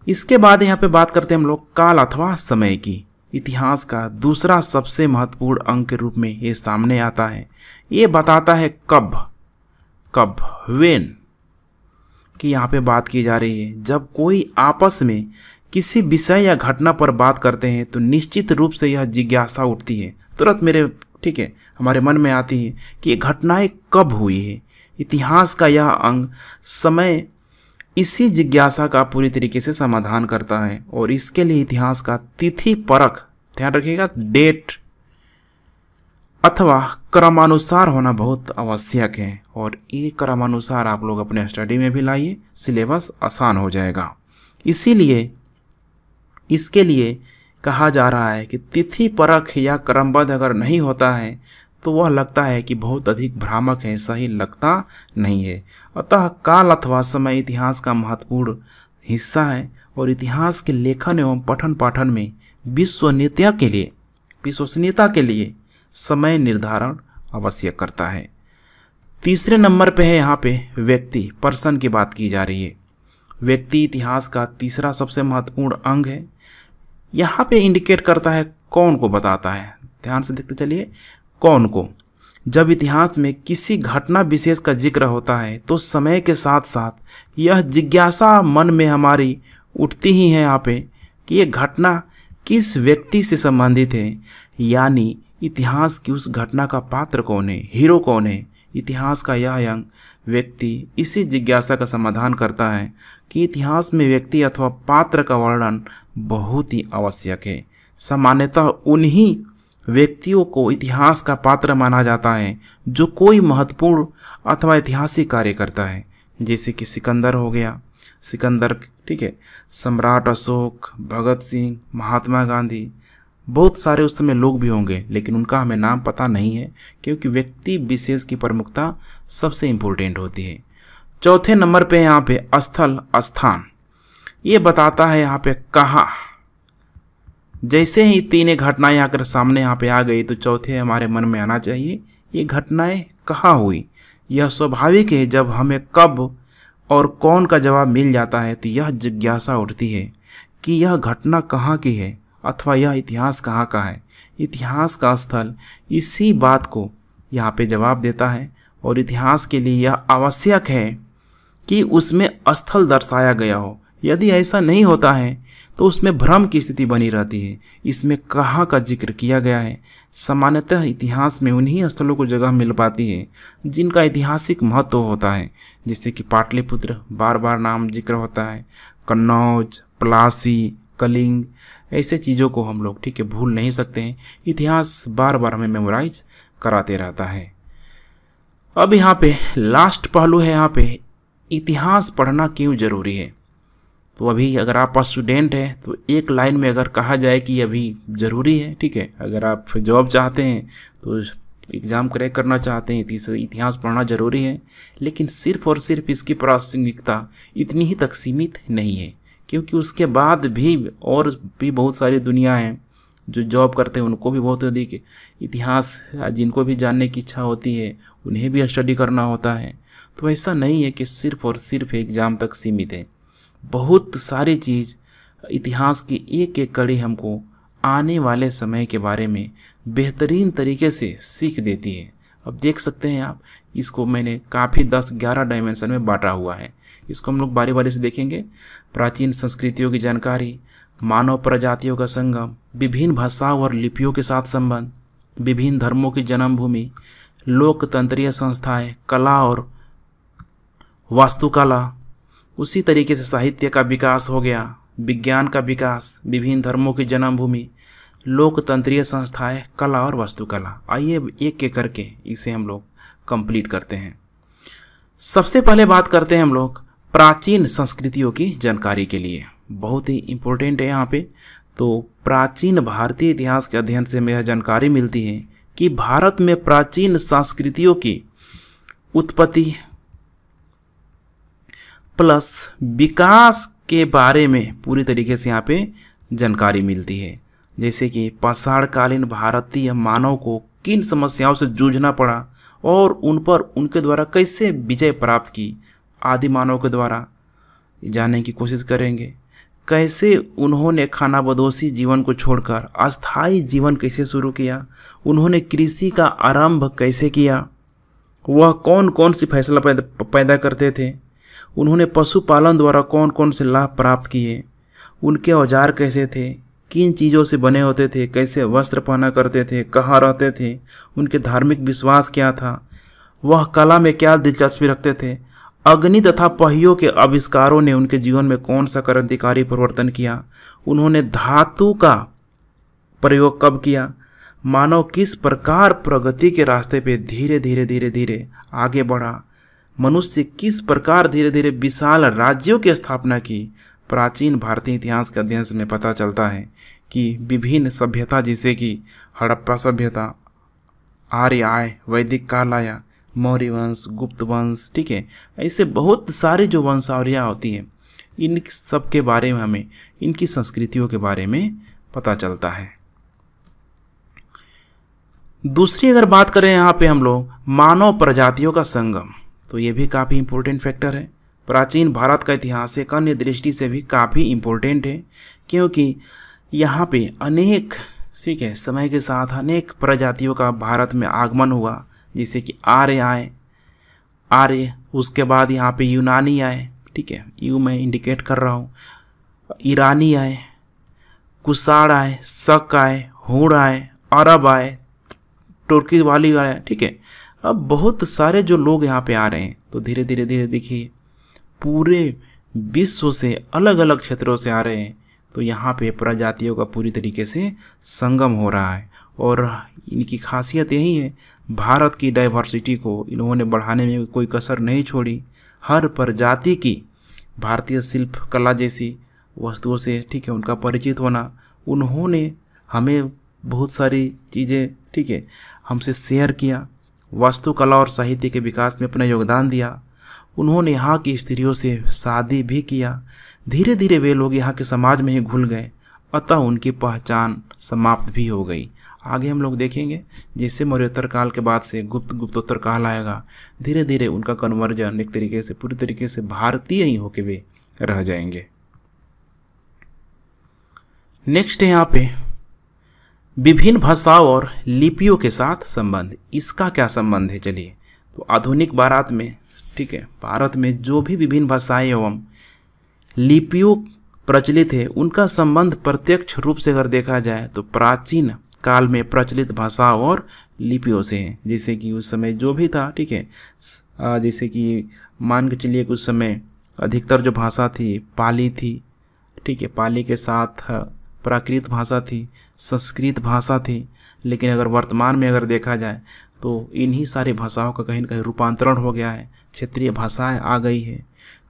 इसके बाद यहाँ पे बात करते हैं हम लोग काल अथवा समय की इतिहास का दूसरा सबसे महत्वपूर्ण अंग के रूप में ये सामने आता है ये बताता है कब कब वेन की यहाँ पे बात की जा रही है जब कोई आपस में किसी विषय या घटना पर बात करते हैं तो निश्चित रूप से यह जिज्ञासा उठती है तुरंत मेरे ठीक है हमारे मन में आती है कि ये घटनाएँ कब हुई है इतिहास का यह अंग समय इसी जिज्ञासा का पूरी तरीके से समाधान करता है और इसके लिए इतिहास का तिथि परख ध्यान रखिएगा डेट अथवा क्रमानुसार होना बहुत आवश्यक है और ये क्रमानुसार आप लोग अपने स्टडी में भी लाइए सिलेबस आसान हो जाएगा इसीलिए इसके लिए कहा जा रहा है कि तिथि परख या क्रमबद्ध अगर नहीं होता है तो वह लगता है कि बहुत अधिक भ्रामक है सही लगता नहीं है अतः काल अथवा समय इतिहास का महत्वपूर्ण हिस्सा है और इतिहास के लेखन एवं पठन पाठन में विश्वनीयता के लिए विश्वसनीयता के लिए समय निर्धारण अवश्य करता है तीसरे नंबर पे है यहाँ पे व्यक्ति पर्सन की बात की जा रही है व्यक्ति इतिहास का तीसरा सबसे महत्वपूर्ण अंग है यहाँ पे इंडिकेट करता है कौन को बताता है ध्यान से देखते चलिए कौन को जब इतिहास में किसी घटना विशेष का जिक्र होता है तो समय के साथ साथ यह जिज्ञासा मन में हमारी उठती ही है यहाँ पे कि यह घटना किस व्यक्ति से संबंधित है यानी इतिहास की उस घटना का पात्र कौन है हीरो कौन है इतिहास का यह अंग व्यक्ति इसी जिज्ञासा का समाधान करता है कि इतिहास में व्यक्ति अथवा पात्र का वर्णन बहुत ही आवश्यक है सामान्यतः उन्हीं व्यक्तियों को इतिहास का पात्र माना जाता है जो कोई महत्वपूर्ण अथवा ऐतिहासिक कार्य करता है जैसे कि सिकंदर हो गया सिकंदर ठीक है सम्राट अशोक भगत सिंह महात्मा गांधी बहुत सारे उस समय लोग भी होंगे लेकिन उनका हमें नाम पता नहीं है क्योंकि व्यक्ति विशेष की प्रमुखता सबसे इम्पोर्टेंट होती है चौथे नंबर पे यहाँ पे स्थल स्थान ये बताता है यहाँ पे कहाँ जैसे ही तीन घटनाएं आकर सामने यहाँ पे आ गई तो चौथे हमारे मन में आना चाहिए ये घटनाएं कहाँ हुई यह स्वाभाविक है जब हमें कब और कौन का जवाब मिल जाता है तो यह जिज्ञासा उठती है कि यह घटना कहाँ की है अथवा यह इतिहास कहाँ का है इतिहास का स्थल इसी बात को यहाँ पे जवाब देता है और इतिहास के लिए यह आवश्यक है कि उसमें स्थल दर्शाया गया हो यदि ऐसा नहीं होता है तो उसमें भ्रम की स्थिति बनी रहती है इसमें कहाँ का जिक्र किया गया है सामान्यतः इतिहास में उन्हीं स्थलों को जगह मिल पाती है जिनका ऐतिहासिक महत्व होता है जैसे कि पाटलिपुत्र बार बार नाम जिक्र होता है कन्नौज प्लासी कलिंग ऐसे चीज़ों को हम लोग ठीक है भूल नहीं सकते हैं इतिहास बार बार हमें मेमोराइज कराते रहता है अब यहाँ पे लास्ट पहलू है यहाँ पे इतिहास पढ़ना क्यों ज़रूरी है तो अभी अगर आप स्टूडेंट हैं तो एक लाइन में अगर कहा जाए कि अभी ज़रूरी है ठीक है अगर आप जॉब चाहते हैं तो एग्ज़ाम क्रैक करना चाहते हैं तो इतिहास पढ़ना ज़रूरी है लेकिन सिर्फ और सिर्फ इसकी प्रासंगिकता इतनी ही तक सीमित नहीं है क्योंकि उसके बाद भी और भी बहुत सारी दुनिया हैं जो जॉब करते हैं उनको भी बहुत अधिक इतिहास जिनको भी जानने की इच्छा होती है उन्हें भी स्टडी करना होता है तो ऐसा नहीं है कि सिर्फ और सिर्फ एग्ज़ाम तक सीमित है बहुत सारी चीज़ इतिहास की एक एक कड़ी हमको आने वाले समय के बारे में बेहतरीन तरीके से सीख देती है अब देख सकते हैं आप इसको मैंने काफ़ी दस ग्यारह डायमेंशन में बांटा हुआ है इसको हम लोग बारी बारी से देखेंगे प्राचीन संस्कृतियों की जानकारी मानव प्रजातियों का संगम विभिन्न भाषाओं और लिपियों के साथ संबंध विभिन्न धर्मों की जन्मभूमि लोकतंत्रीय संस्थाएं कला और वास्तुकला उसी तरीके से साहित्य का विकास हो गया विज्ञान का विकास विभिन्न धर्मों की जन्मभूमि लोकतंत्रीय संस्थाएं कला और वास्तुकला आइए एक एक करके इसे हम लोग कंप्लीट करते हैं सबसे पहले बात करते हैं हम लोग प्राचीन संस्कृतियों की जानकारी के लिए बहुत ही इम्पोर्टेंट है यहाँ पे तो प्राचीन भारतीय इतिहास के अध्ययन से यह जानकारी मिलती है कि भारत में प्राचीन संस्कृतियों की उत्पत्ति प्लस विकास के बारे में पूरी तरीके से यहाँ पे जानकारी मिलती है जैसे कि पाषाणकालीन भारतीय मानव को किन समस्याओं से जूझना पड़ा और उन पर उनके द्वारा कैसे विजय प्राप्त की आदि मानव के द्वारा जानने की कोशिश करेंगे कैसे उन्होंने खानाबदोशी जीवन को छोड़कर अस्थाई जीवन कैसे शुरू किया उन्होंने कृषि का आरंभ कैसे किया वह कौन कौन सी फैसला पैदा करते थे उन्होंने पशुपालन द्वारा कौन कौन से लाभ प्राप्त किए उनके औजार कैसे थे किन चीज़ों से बने होते थे कैसे वस्त्र पहना करते थे कहाँ रहते थे उनके धार्मिक विश्वास क्या था वह कला में क्या दिलचस्पी रखते थे अग्नि तथा पहियों के आविष्कारों ने उनके जीवन में कौन सा क्रांतिकारी परिवर्तन किया उन्होंने धातु का प्रयोग कब किया मानव किस प्रकार प्रगति के रास्ते पे धीरे धीरे धीरे धीरे आगे बढ़ा मनुष्य किस प्रकार धीरे धीरे विशाल राज्यों की स्थापना की प्राचीन भारतीय इतिहास के अध्ययन से में पता चलता है कि विभिन्न सभ्यता जैसे कि हड़प्पा सभ्यता आर्य आय वैदिक काल आया मौर्य वंश गुप्त वंश ठीक है ऐसे बहुत सारे जो वंशावरियाँ होती हैं इन सब के बारे में हमें इनकी संस्कृतियों के बारे में पता चलता है दूसरी अगर बात करें यहाँ पे हम लोग मानव प्रजातियों का संगम तो ये भी काफ़ी इम्पोर्टेंट फैक्टर है प्राचीन भारत का इतिहास एक अन्य दृष्टि से भी काफ़ी इम्पोर्टेंट है क्योंकि यहाँ पे अनेक ठीक है समय के साथ अनेक प्रजातियों का भारत में आगमन हुआ जैसे कि आर्य आए आर्य उसके बाद यहाँ पे यूनानी आए ठीक है यू मैं इंडिकेट कर रहा हूँ ईरानी आए कुसाड़ आए शक आए होड़ आए अरब आए तुर्की वाली आए ठीक है अब बहुत सारे जो लोग यहाँ पे आ रहे हैं तो धीरे धीरे धीरे देखिए पूरे विश्व से अलग अलग क्षेत्रों से आ रहे हैं तो यहाँ पे प्रजातियों का पूरी तरीके से संगम हो रहा है और इनकी खासियत यही है भारत की डाइवर्सिटी को इन्होंने बढ़ाने में कोई कसर नहीं छोड़ी हर प्रजाति की भारतीय शिल्प कला जैसी वस्तुओं से ठीक है उनका परिचित होना उन्होंने हमें बहुत सारी चीज़ें ठीक है हमसे शेयर किया वास्तुकला और साहित्य के विकास में अपना योगदान दिया उन्होंने यहाँ की स्त्रियों से शादी भी किया धीरे धीरे वे लोग यहाँ के समाज में ही घुल गए अतः उनकी पहचान समाप्त भी हो गई आगे हम लोग देखेंगे जैसे मौर्योत्तर काल के बाद से गुप्त गुप्तोत्तर काल आएगा धीरे धीरे उनका कन्वर्जन एक तरीके से पूरी तरीके से भारतीय ही होके वे रह जाएंगे नेक्स्ट है यहाँ पे विभिन्न भाषाओं और लिपियों के साथ संबंध इसका क्या संबंध है चलिए तो आधुनिक भारत में ठीक है भारत में जो भी विभिन्न भाषाएं एवं लिपियों प्रचलित है उनका संबंध प्रत्यक्ष रूप से अगर देखा जाए तो प्राचीन काल में प्रचलित भाषाओं और लिपियों से है जैसे कि उस समय जो भी था ठीक है जैसे कि मान के चलिए कि उस समय अधिकतर जो भाषा थी पाली थी ठीक है पाली के साथ प्राकृत भाषा थी संस्कृत भाषा थी लेकिन अगर वर्तमान में अगर देखा जाए तो इन्हीं सारी भाषाओं का कहीं ना कहीं रूपांतरण हो गया है क्षेत्रीय भाषाएं आ गई है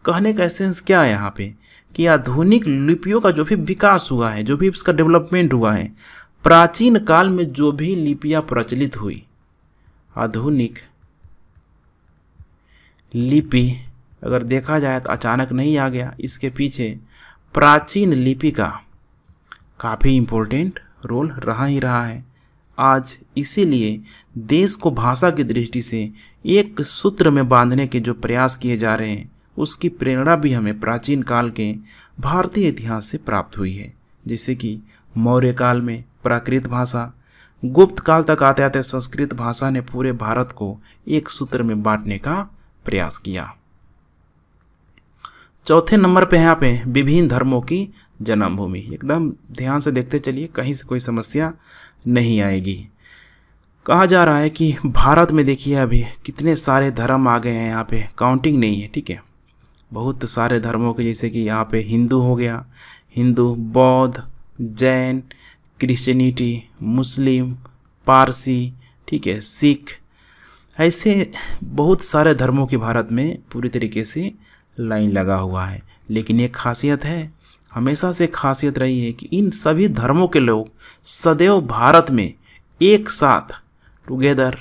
कहने का सेंस क्या है यहाँ पे कि आधुनिक लिपियों का जो भी विकास हुआ है जो भी इसका डेवलपमेंट हुआ है प्राचीन काल में जो भी लिपियाँ प्रचलित हुई आधुनिक लिपि अगर देखा जाए तो अचानक नहीं आ गया इसके पीछे प्राचीन लिपि का काफ़ी इम्पोर्टेंट रोल रहा ही रहा है आज इसीलिए देश को भाषा की दृष्टि से एक सूत्र में बांधने के जो प्रयास किए जा रहे हैं उसकी प्रेरणा भी हमें प्राचीन काल के भारतीय इतिहास से प्राप्त हुई है जैसे कि मौर्य काल में प्राकृत भाषा गुप्त काल तक आते आते संस्कृत भाषा ने पूरे भारत को एक सूत्र में बांटने का प्रयास किया चौथे नंबर पे यहाँ पे विभिन्न धर्मों की जन्मभूमि एकदम ध्यान से देखते चलिए कहीं से कोई समस्या नहीं आएगी कहा जा रहा है कि भारत में देखिए अभी कितने सारे धर्म आ गए हैं यहाँ पे काउंटिंग नहीं है ठीक है बहुत सारे धर्मों के जैसे कि यहाँ पे हिंदू हो गया हिंदू बौद्ध जैन क्रिश्चियनिटी मुस्लिम पारसी ठीक है सिख ऐसे बहुत सारे धर्मों की भारत में पूरी तरीके से लाइन लगा हुआ है लेकिन ये खासियत है हमेशा से खासियत रही है कि इन सभी धर्मों के लोग सदैव भारत में एक साथ टुगेदर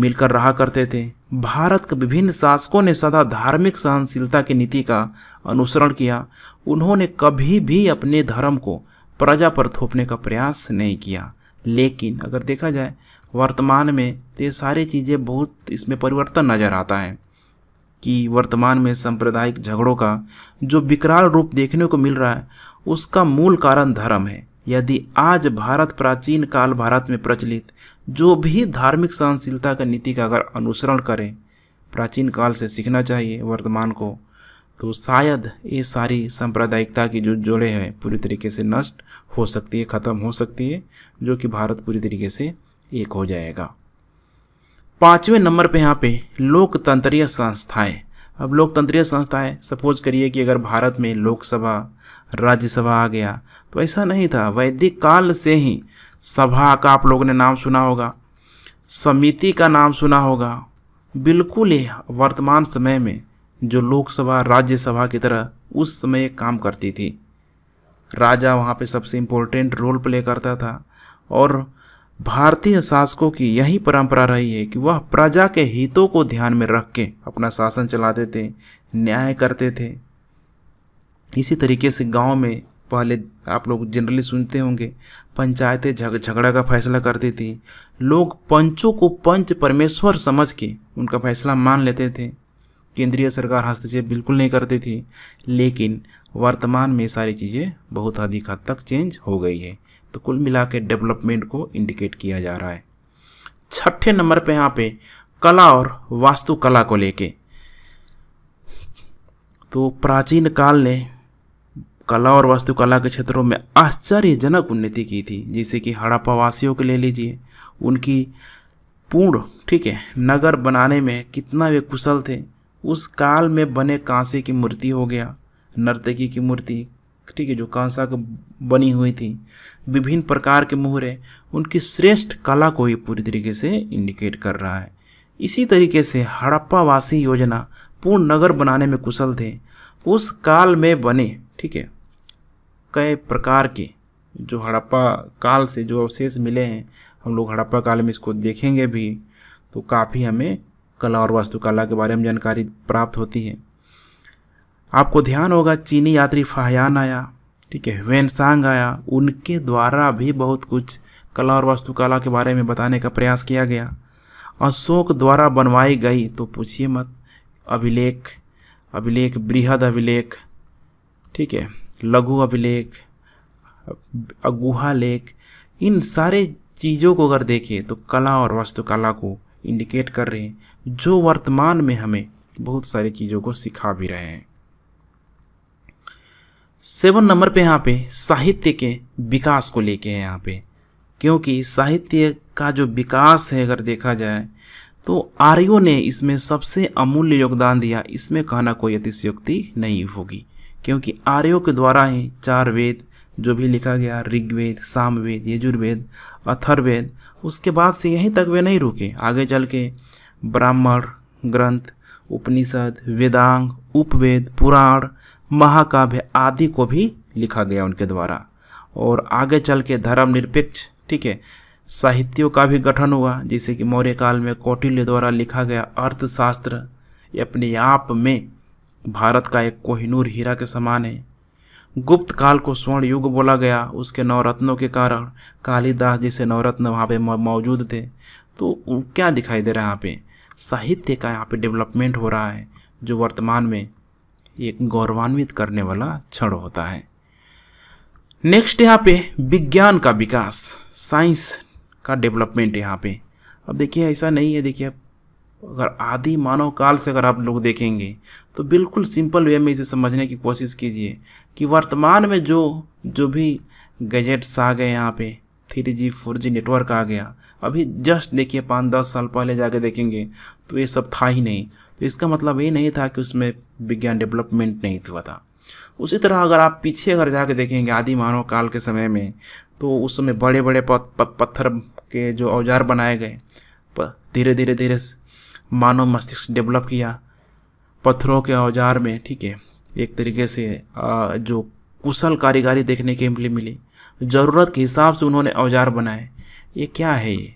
मिलकर रहा करते थे भारत के विभिन्न शासकों ने सदा धार्मिक सहनशीलता की नीति का अनुसरण किया उन्होंने कभी भी अपने धर्म को प्रजा पर थोपने का प्रयास नहीं किया लेकिन अगर देखा जाए वर्तमान में तो ये सारी चीज़ें बहुत इसमें परिवर्तन नज़र आता है कि वर्तमान में सांप्रदायिक झगड़ों का जो विकराल रूप देखने को मिल रहा है उसका मूल कारण धर्म है यदि आज भारत प्राचीन काल भारत में प्रचलित जो भी धार्मिक सहनशीलता का नीति का अगर अनुसरण करें प्राचीन काल से सीखना चाहिए वर्तमान को तो शायद ये सारी सांप्रदायिकता की जो जोड़े हैं पूरी तरीके से नष्ट हो सकती है ख़त्म हो सकती है जो कि भारत पूरी तरीके से एक हो जाएगा पाँचवें नंबर पे यहाँ पे लोकतंत्रीय संस्थाएं अब लोकतंत्रीय संस्थाएं सपोज करिए कि अगर भारत में लोकसभा राज्यसभा आ गया तो ऐसा नहीं था वैदिक काल से ही सभा का आप लोगों ने नाम सुना होगा समिति का नाम सुना होगा बिल्कुल ही वर्तमान समय में जो लोकसभा राज्यसभा की तरह उस समय काम करती थी राजा वहाँ पे सबसे इम्पोर्टेंट रोल प्ले करता था और भारतीय शासकों की यही परंपरा रही है कि वह प्रजा के हितों को ध्यान में रख के अपना शासन चलाते थे न्याय करते थे इसी तरीके से गांव में पहले आप लोग जनरली सुनते होंगे पंचायतें झग झगड़ा का फैसला करती थी लोग पंचों को पंच परमेश्वर समझ के उनका फैसला मान लेते थे केंद्रीय सरकार हस्तक्षेप बिल्कुल नहीं करती थी लेकिन वर्तमान में सारी चीज़ें बहुत अधिक हद तक चेंज हो गई है तो कुल मिला के डेवलपमेंट को इंडिकेट किया जा रहा है छठे नंबर पे यहाँ पे कला और वास्तुकला को लेके तो प्राचीन काल ने कला और वास्तुकला के क्षेत्रों में आश्चर्यजनक उन्नति की थी जैसे कि हड़प्पा वासियों को ले लीजिए उनकी पूर्ण ठीक है नगर बनाने में कितना वे कुशल थे उस काल में बने कांसे की मूर्ति हो गया नर्तकी की मूर्ति ठीक है जो कांसा का बनी हुई थी विभिन्न प्रकार के मोहरे उनकी श्रेष्ठ कला को ही पूरी तरीके से इंडिकेट कर रहा है इसी तरीके से हड़प्पावासी योजना पूर्ण नगर बनाने में कुशल थे उस काल में बने ठीक है कई प्रकार के जो हड़प्पा काल से जो अवशेष मिले हैं हम लोग हड़प्पा काल में इसको देखेंगे भी तो काफ़ी हमें कला और वास्तुकला के बारे में जानकारी प्राप्त होती है आपको ध्यान होगा चीनी यात्री फाहयान आया ठीक है वेनसांग आया उनके द्वारा भी बहुत कुछ कला और वास्तुकला के बारे में बताने का प्रयास किया गया अशोक द्वारा बनवाई गई तो पूछिए मत अभिलेख अभिलेख बृहद अभिलेख ठीक है लघु अभिलेख गुहा लेख इन सारे चीज़ों को अगर देखें तो कला और वास्तुकला को इंडिकेट कर रहे हैं जो वर्तमान में हमें बहुत सारी चीज़ों को सिखा भी रहे हैं सेवन नंबर पे यहाँ पे साहित्य के विकास को लेके है यहाँ पे क्योंकि साहित्य का जो विकास है अगर देखा जाए तो आर्यों ने इसमें सबसे अमूल्य योगदान दिया इसमें कहना कोई अतिशयोक्ति नहीं होगी क्योंकि आर्यों के द्वारा ही चार वेद जो भी लिखा गया ऋग्वेद सामवेद यजुर्वेद अथर्वेद उसके बाद से यहीं तक वे नहीं रुके आगे चल के ब्राह्मण ग्रंथ उपनिषद वेदांग उपवेद पुराण महाकाव्य आदि को भी लिखा गया उनके द्वारा और आगे चल के धर्मनिरपेक्ष ठीक है साहित्यों का भी गठन हुआ जैसे कि मौर्य काल में कौटिल्य द्वारा लिखा गया अर्थशास्त्र ये अपने आप में भारत का एक कोहिनूर हीरा के समान है गुप्त काल को स्वर्ण युग बोला गया उसके नवरत्नों के कारण कालिदास जैसे नवरत्न वहाँ पे मौजूद थे तो क्या दिखाई दे रहा है यहाँ पे साहित्य का यहाँ पे डेवलपमेंट हो रहा है जो वर्तमान में ये गौरवान्वित करने वाला क्षण होता है नेक्स्ट यहाँ पे विज्ञान का विकास साइंस का डेवलपमेंट यहाँ पे अब देखिए ऐसा नहीं है देखिए अगर आदि मानव काल से अगर आप लोग देखेंगे तो बिल्कुल सिंपल वे में इसे समझने की कोशिश कीजिए कि वर्तमान में जो जो भी गैजेट्स आ गए यहाँ पे three G four G network आ गया अभी जस्ट देखिए पाँच दस साल पहले जाके देखेंगे तो ये सब था ही नहीं तो इसका मतलब ये नहीं था कि उसमें विज्ञान डेवलपमेंट नहीं हुआ था उसी तरह अगर आप पीछे अगर जाके देखेंगे आदि मानव काल के समय में तो उस समय बड़े बड़े पत्थर के जो औजार बनाए गए धीरे धीरे धीरे मानव मस्तिष्क डेवलप किया पत्थरों के औजार में ठीक है एक तरीके से जो कुशल कारीगरी देखने के लिए मिली ज़रूरत के हिसाब से उन्होंने औजार बनाए ये क्या है ये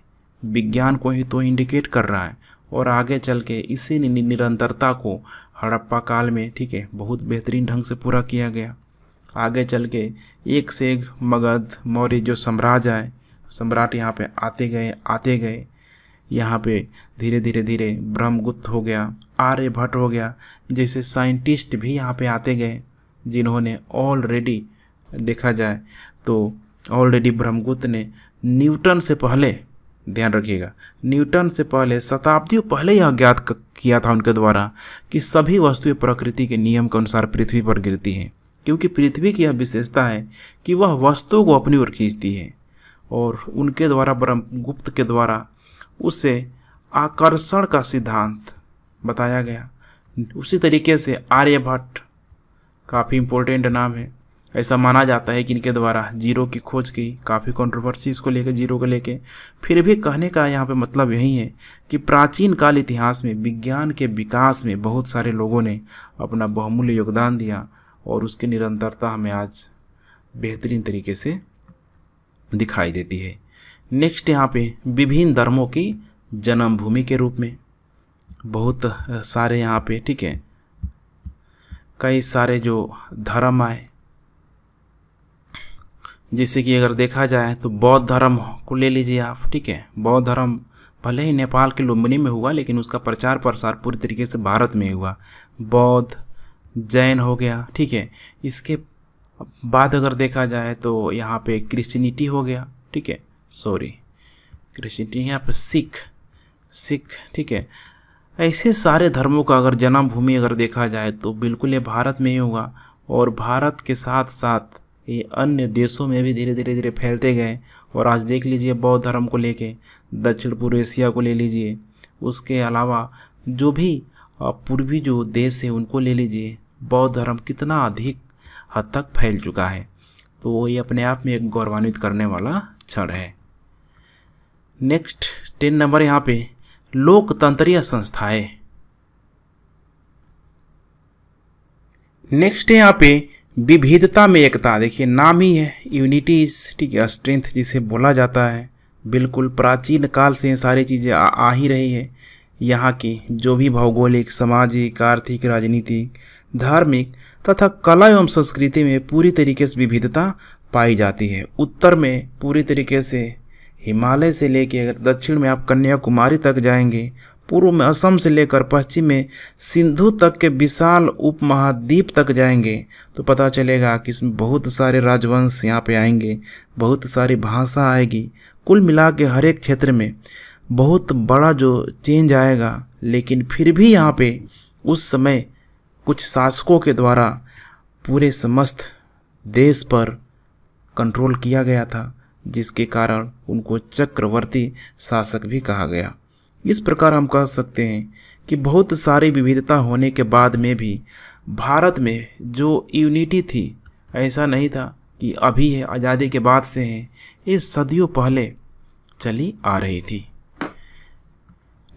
विज्ञान को ही तो इंडिकेट कर रहा है और आगे चल के इसी निरंतरता को हड़प्पा काल में ठीक है बहुत बेहतरीन ढंग से पूरा किया गया आगे चल के एक से एक मगध मौर्य जो सम्राज आए सम्राट यहाँ पे आते गए आते गए यहाँ पे धीरे धीरे धीरे ब्रह्मगुप्त हो गया आर्यभट्ट हो गया जैसे साइंटिस्ट भी यहाँ पे आते गए जिन्होंने ऑलरेडी देखा जाए तो ऑलरेडी ब्रह्मगुप्त ने न्यूटन से पहले ध्यान रखिएगा न्यूटन से पहले शताब्दियों पहले यह ज्ञात किया था उनके द्वारा कि सभी वस्तुएं प्रकृति के नियम के अनुसार पृथ्वी पर गिरती हैं क्योंकि पृथ्वी की यह विशेषता है कि वह वस्तु को अपनी ओर खींचती है और उनके द्वारा ब्रह्मगुप्त के द्वारा उसे आकर्षण का सिद्धांत बताया गया उसी तरीके से आर्यभट्ट काफ़ी इम्पोर्टेंट नाम है ऐसा माना जाता है कि इनके द्वारा जीरो की खोज की काफ़ी कंट्रोवर्सी इसको लेकर जीरो को लेकर फिर भी कहने का यहाँ पे मतलब यही है कि प्राचीन काल इतिहास में विज्ञान के विकास में बहुत सारे लोगों ने अपना बहुमूल्य योगदान दिया और उसकी निरंतरता हमें आज बेहतरीन तरीके से दिखाई देती है नेक्स्ट यहाँ पे विभिन्न धर्मों की जन्मभूमि के रूप में बहुत सारे यहाँ पे ठीक है कई सारे जो धर्म आए जैसे कि अगर देखा जाए तो बौद्ध धर्म को ले लीजिए आप ठीक है बौद्ध धर्म भले ही नेपाल के लुम्बिनी में हुआ लेकिन उसका प्रचार प्रसार पूरी तरीके से भारत में हुआ बौद्ध जैन हो गया ठीक है इसके बाद अगर देखा जाए तो यहाँ पे क्रिश्चनिटी हो गया ठीक है सॉरी क्रिश्चनिटी यहाँ पर सिख सिख ठीक है ऐसे सारे धर्मों का अगर जन्मभूमि अगर देखा जाए तो बिल्कुल ये भारत में ही हुआ और भारत के साथ साथ ये अन्य देशों में भी धीरे धीरे धीरे फैलते गए और आज देख लीजिए बौद्ध धर्म को लेके दक्षिण पूर्व एशिया को ले लीजिए उसके अलावा जो भी पूर्वी जो देश है उनको ले लीजिए बौद्ध धर्म कितना अधिक हद तक फैल चुका है तो ये अपने आप में एक गौरवान्वित करने वाला क्षण है नेक्स्ट टेन नंबर यहाँ पे लोकतंत्रीय संस्थाएं नेक्स्ट है यहाँ पे विभिधता में एकता देखिए नाम ही है यूनिटी ठीक है स्ट्रेंथ जिसे बोला जाता है बिल्कुल प्राचीन काल से सारी चीज़ें आ, आ ही रही है यहाँ की जो भी भौगोलिक सामाजिक आर्थिक राजनीतिक धार्मिक तथा कला एवं संस्कृति में पूरी तरीके से विविधता पाई जाती है उत्तर में पूरी तरीके से हिमालय से लेके अगर दक्षिण में आप कन्याकुमारी तक जाएंगे पूर्व में असम से लेकर पश्चिम में सिंधु तक के विशाल उपमहाद्वीप तक जाएंगे तो पता चलेगा कि इसमें बहुत सारे राजवंश यहाँ पे आएंगे बहुत सारी भाषा आएगी कुल मिला के हर एक क्षेत्र में बहुत बड़ा जो चेंज आएगा लेकिन फिर भी यहाँ पे उस समय कुछ शासकों के द्वारा पूरे समस्त देश पर कंट्रोल किया गया था जिसके कारण उनको चक्रवर्ती शासक भी कहा गया इस प्रकार हम कह सकते हैं कि बहुत सारी विविधता होने के बाद में भी भारत में जो यूनिटी थी ऐसा नहीं था कि अभी है आज़ादी के बाद से है ये सदियों पहले चली आ रही थी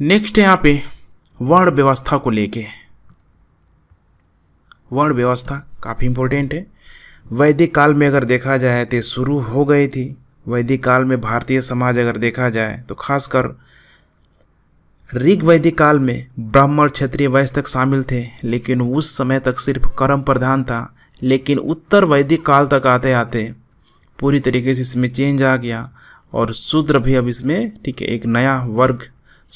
नेक्स्ट यहाँ पे वर्ण व्यवस्था को लेके वर्ण व्यवस्था काफ़ी इम्पोर्टेंट है वैदिक काल में अगर देखा जाए तो शुरू हो गई थी वैदिक काल में भारतीय समाज अगर देखा जाए तो खासकर ऋग वैदिक काल में ब्राह्मण क्षेत्रीय वैश्य तक शामिल थे लेकिन उस समय तक सिर्फ कर्म प्रधान था लेकिन उत्तर वैदिक काल तक आते आते पूरी तरीके से इसमें चेंज आ गया और शूद्र भी अब इसमें ठीक है एक नया वर्ग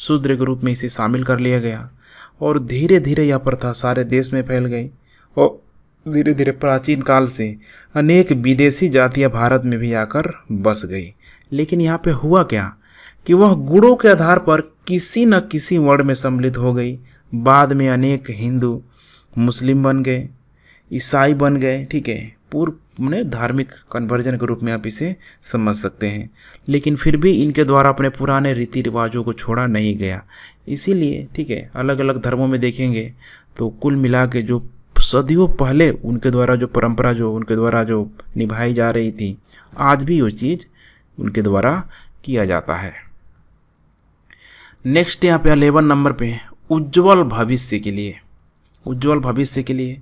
शूद्र के रूप में इसे शामिल कर लिया गया और धीरे धीरे यह प्रथा सारे देश में फैल गई और धीरे धीरे प्राचीन काल से अनेक विदेशी जातियाँ भारत में भी आकर बस गई लेकिन यहाँ पे हुआ क्या कि वह गुणों के आधार पर किसी न किसी वर्ण में सम्मिलित हो गई बाद में अनेक हिंदू मुस्लिम बन गए ईसाई बन गए ठीक है पूर्व मैंने धार्मिक कन्वर्जन के रूप में आप इसे समझ सकते हैं लेकिन फिर भी इनके द्वारा अपने पुराने रीति रिवाजों को छोड़ा नहीं गया इसीलिए ठीक है अलग अलग धर्मों में देखेंगे तो कुल मिला के जो सदियों पहले उनके द्वारा जो परंपरा जो उनके द्वारा जो निभाई जा रही थी आज भी वो चीज़ उनके द्वारा किया जाता है नेक्स्ट यहाँ पे अलेवन नंबर पे उज्जवल भविष्य के लिए उज्जवल भविष्य के लिए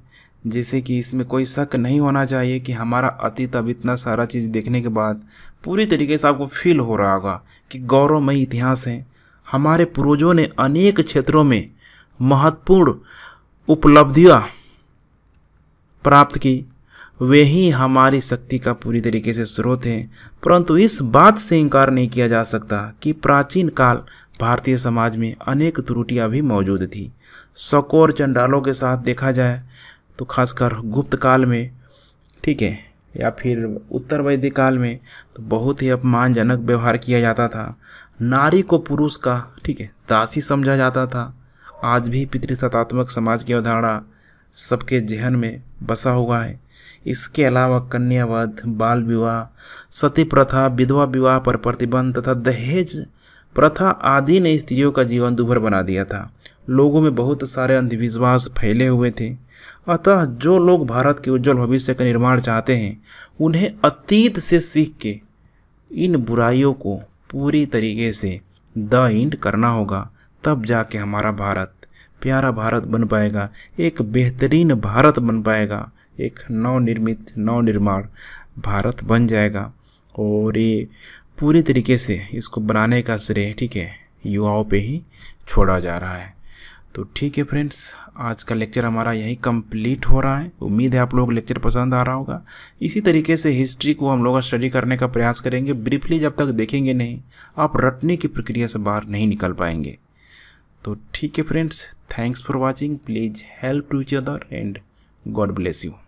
जैसे कि इसमें कोई शक नहीं होना चाहिए कि हमारा अतीत अब इतना सारा चीज़ देखने के बाद पूरी तरीके से आपको फील हो रहा होगा कि गौरवमय इतिहास है हमारे पूर्वजों ने अनेक क्षेत्रों में महत्वपूर्ण उपलब्धियाँ प्राप्त की वे ही हमारी शक्ति का पूरी तरीके से स्रोत हैं परंतु इस बात से इनकार नहीं किया जा सकता कि प्राचीन काल भारतीय समाज में अनेक त्रुटियां भी मौजूद थी सकोर चंडालों के साथ देखा जाए तो खासकर गुप्त काल में ठीक है या फिर उत्तर वैदिक काल में तो बहुत ही अपमानजनक व्यवहार किया जाता था नारी को पुरुष का ठीक है दासी समझा जाता था आज भी पितृसत्तात्मक समाज की अवधारणा सबके जहन में बसा हुआ है इसके अलावा कन्यावध बाल विवाह सती प्रथा विधवा विवाह पर प्रतिबंध तथा दहेज प्रथा आदि ने स्त्रियों का जीवन दुभर बना दिया था लोगों में बहुत सारे अंधविश्वास फैले हुए थे अतः जो लोग भारत के उज्जवल भविष्य का निर्माण चाहते हैं उन्हें अतीत से सीख के इन बुराइयों को पूरी तरीके से द इंड करना होगा तब जाके हमारा भारत प्यारा भारत बन पाएगा एक बेहतरीन भारत बन पाएगा एक नवनिर्मित नवनिर्माण भारत बन जाएगा और ये पूरे तरीके से इसको बनाने का श्रेय ठीक है युवाओं पे ही छोड़ा जा रहा है तो ठीक है फ्रेंड्स आज का लेक्चर हमारा यहीं कंप्लीट हो रहा है उम्मीद है आप लोग लेक्चर पसंद आ रहा होगा इसी तरीके से हिस्ट्री को हम लोग स्टडी करने का प्रयास करेंगे ब्रीफली जब तक देखेंगे नहीं आप रटने की प्रक्रिया से बाहर नहीं निकल पाएंगे तो ठीक है friends thanks for watching please help to each other and God bless you